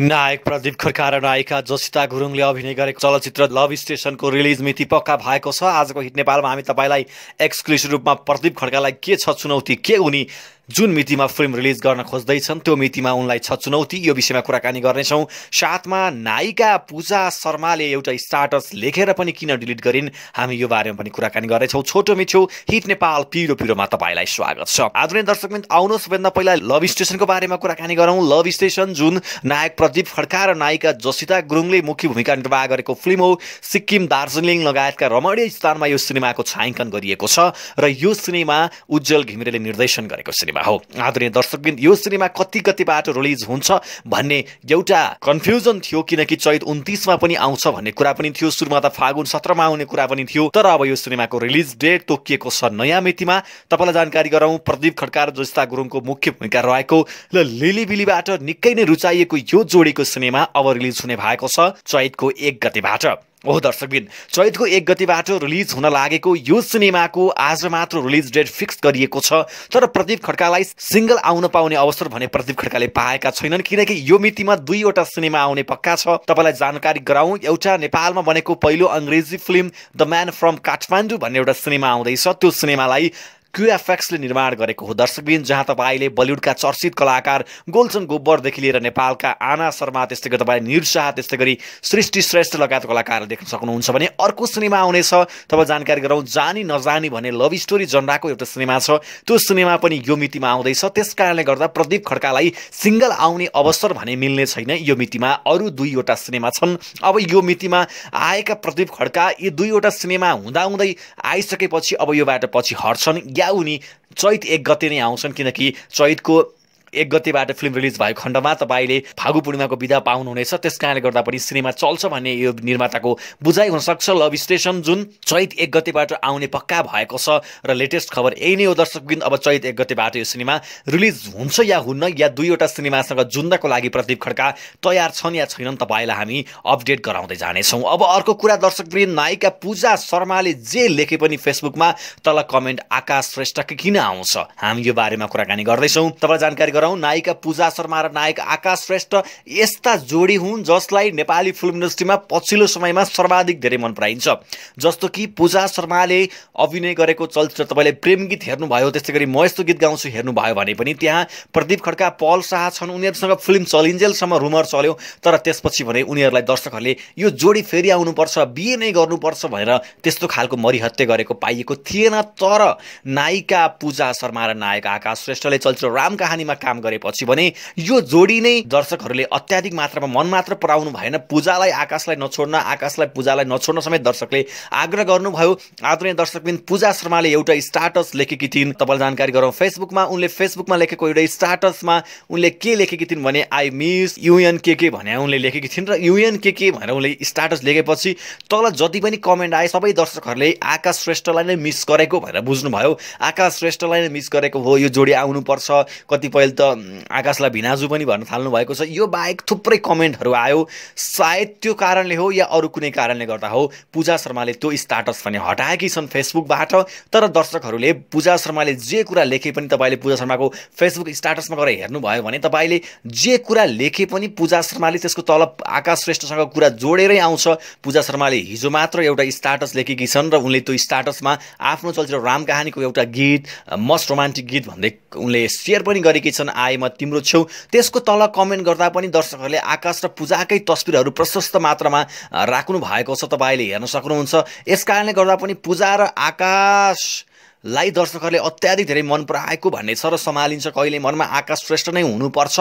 नायक प्रदीप खड्का र नायिका जसिता गुरुङले अभिनय गरेको चलचित्र लभ स्टेसनको रिलिज मिति पक्का भएको छ आजको हिट नेपालमा हामी तपाईँलाई एक्सक्लुसिभ रूपमा प्रदीप खड्कालाई के छ चुनौती के उनी जुन मितिमा फिल्म रिलिज गर्न खोज्दैछन् त्यो मितिमा उनलाई छ चुनौती यो विषयमा कुराकानी गर्नेछौँ साथमा नायिका पूजा शर्माले एउटा स्टार्टस लेखेर पनि किन डिलिट गरिन् हामी यो बारेमा पनि कुराकानी गर्नेछौँ छोटो मिठो हिट नेपाल पिरो पिरोमा तपाईँलाई स्वागत छ आधुनिक दर्शक आउनुहोस् सबैभन्दा पहिला लभ स्टेसनको बारेमा कुराकानी गरौँ लभ स्टेसन जुन नायक प्रदीप खड्का र नायिका जसिता गुरुङले मुख्य भूमिका निर्वाह गरेको फिल्म हो सिक्किम दार्जिलिङ लगायतका रमणीय स्थानमा यो सिनेमाको छायाङ्कन गरिएको छ र यो सिनेमा उज्जवल घिमिरेले निर्देशन गरेको सिनेमा सिनेमा हो आदरणीय दर्शकबिन यो सिनेमा कति कतिबाट रिलिज हुन्छ भन्ने एउटा कन्फ्युजन थियो किनकि चैत उन्तिसमा पनि आउँछ भन्ने कुरा पनि थियो सुरुमा त फागुन सत्रमा आउने कुरा पनि थियो तर अब यो सिनेमाको रिलिज डेट तोकिएको छ नयाँ मितिमा तपाईँलाई जानकारी गराउँ प्रदीप खड्का र जोस्ता गुरुङको मुख्य भूमिका रहेको ल लिलीबिलीबाट निकै नै रुचाइएको यो जोडीको सिनेमा अब रिलिज हुने भएको छ चैतको एक गतिबाट हो दर्शकबिन चैतको एक गतिबाट रिलिज हुन लागेको यो सिनेमाको आज मात्र रिलिज डेट फिक्स गरिएको छ तर प्रदीप खड्कालाई सिङ्गल आउन पाउने अवसर भने प्रदीप खड्काले पाएका छैनन् किनकि यो मितिमा दुईवटा सिनेमा आउने पक्का छ तपाईँलाई जानकारी गराउँ एउटा नेपालमा बनेको पहिलो अङ्ग्रेजी film the man from Kathmandu भन्ने एउटा सिनेमा आउँदैछ त्यो सिनेमालाई क्युएफएक्सले निर्माण गरेको हो दर्शकबिन जहाँ तपाईँले बलिउडका चर्चित कलाकार गोलसन गोब्बरदेखि लिएर नेपालका आना शर्मा त्यस्तै गरी तपाईँ शाह त्यस्तै गरी सृष्टि श्रेष्ठ लगायत कलाकारहरू देख्न सक्नुहुन्छ भने अर्को सिनेमा आउनेछ तब जानकारी गराउँ जानी नजानी भन्ने लभ स्टोरी जनराको एउटा सिनेमा छ त्यो सिनेमा पनि यो मितिमा आउँदैछ त्यस कारणले गर्दा प्रदीप खड्कालाई सिङ्गल आउने अवसर भने मिल्ने छैन यो मितिमा अरू दुईवटा सिनेमा छन् अब यो मितिमा आएका प्रदीप खड्का यी दुईवटा सिनेमा हुँदाहुँदै आइसकेपछि अब योबाट पछि हट्छन् उनी चैत एक गते नै आउँछन् किनकि चैतको एक गतिबाट फिल्म रिलिज भएको खण्डमा तपाईँले फागु पूर्णिमाको विधा पाउनुहुनेछ त्यस कारणले गर्दा पनि सिनेमा चल्छ भन्ने यो निर्माताको बुझाइ हुनसक्छ लभ स्टेसन जुन चैत एक गतिबाट आउने पक्का भएको छ र लेटेस्ट खबर यही नै हो दर्शकबिन अब चैत एक गतिबाट यो सिनेमा रिलिज हुन्छ या हुन्न या दुईवटा सिनेमासँग जुन्नको लागि प्रदीप खड्का तयार छन् या छैनन् तपाईँलाई हामी अपडेट गराउँदै जानेछौँ अब अर्को कुरा दर्शकबिन नायिका पूजा शर्माले जे लेखे पनि फेसबुकमा तल कमेन्ट आकाश श्रेष्ठ किन आउँछ हामी यो बारेमा कुराकानी गर्दैछौँ तपाईँलाई जानकारी गरौँ नायिका पूजा शर्मा र नायक आकाश श्रेष्ठ यस्ता जोडी हुन् जसलाई नेपाली फिल्म इन्डस्ट्रीमा पछिल्लो समयमा सर्वाधिक धेरै मन पराइन्छ जस्तो कि पूजा शर्माले अभिनय गरेको चलचित्र तपाईँले प्रेम गीत हेर्नुभयो त्यस्तै गरी म यस्तो गीत गाउँछु हेर्नुभयो भने पनि त्यहाँ प्रदीप खड्का पल शाह छन् उनीहरूसँग फिल्म चलिन्जेलसम्म रुमर चल्यो तर त्यसपछि भने उनीहरूलाई दर्शकहरूले यो जोडी फेरि आउनुपर्छ बिहे नै गर्नुपर्छ भनेर त्यस्तो खालको मरिहत्या गरेको पाइएको थिएन तर नायिका पूजा शर्मा र नायक आकाश श्रेष्ठले चलचित्र राम कहानीमा काम काम गरेपछि भने यो जोडी नै दर्शकहरूले अत्याधिक मात्रामा मन मात्र पराउनु भएन पूजालाई आकाशलाई नछोड्न आकाशलाई पूजालाई नछोड्न समेत दर्शकले आग्रह गर्नुभयो आदरणीय दर्शकबिन पूजा शर्माले एउटा स्टाटस लेखेकी थिइन् तपाईँलाई जानकारी गरौँ फेसबुकमा उनले फेसबुकमा लेखेको एउटा स्टाटसमा उनले के लेखेकी थिइन् भने आई मिस युएन के के भनेर उनले लेखेकी थिइन् र युएन के के भनेर उनले स्टाटस लेखेपछि तल जति पनि कमेन्ट आए सबै दर्शकहरूले आकाश श्रेष्ठलाई नै मिस गरेको भनेर बुझ्नुभयो आकाश श्रेष्ठलाई नै मिस गरेको हो यो जोडी आउनुपर्छ कतिपय त त आकाशलाई भिनाजु पनि भन्न थाल्नु भएको छ यो बाहेक थुप्रै कमेन्टहरू आयो सायद त्यो कारणले हो या अरू कुनै कारणले गर्दा हो पूजा शर्माले त्यो स्टाटस पनि हटाएकी छन् फेसबुकबाट तर दर्शकहरूले पूजा शर्माले जे कुरा लेखे पनि तपाईँले पूजा शर्माको फेसबुक स्टाटसमा गएर हेर्नुभयो भने तपाईँले जे कुरा लेखे पनि पूजा शर्माले त्यसको तलब आकाश श्रेष्ठसँग कुरा जोडेरै आउँछ पूजा शर्माले हिजो मात्र एउटा स्टाटस लेखेकी छन् र उनले त्यो स्टाटसमा आफ्नो चलचित्र राम कहानीको एउटा गीत मस्ट रोमान्टिक गीत भन्दै उनले सेयर पनि गरेकी छन् आए म तिम्रो छेउ त्यसको तल कमेन्ट गर्दा पनि दर्शकहरूले आकाश र पूजाकै तस्विरहरू प्रशस्त मात्रामा राख्नु भएको छ तपाईँले हेर्न सक्नुहुन्छ यस कारणले गर्दा पनि पूजा र आकाश लाई दर्शकहरूले अत्याधिक धेरै मन पराएको भन्ने छ र सम्हालिन्छ कहिले मनमा आकाश श्रेष्ठ नै हुनुपर्छ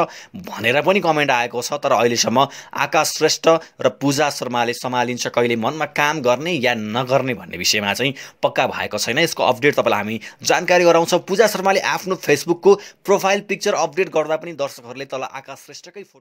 भनेर पनि कमेन्ट आएको छ तर अहिलेसम्म आकाश श्रेष्ठ र पूजा शर्माले सम्हालिन्छ कहिले मनमा काम गर्ने या नगर्ने भन्ने विषयमा चाहिँ पक्का भएको छैन यसको अपडेट तपाईँलाई हामी जानकारी गराउँछौँ पूजा शर्माले आफ्नो फेसबुकको प्रोफाइल पिक्चर अपडेट गर्दा पनि दर्शकहरूले तल आकाश श्रेष्ठकै फोटो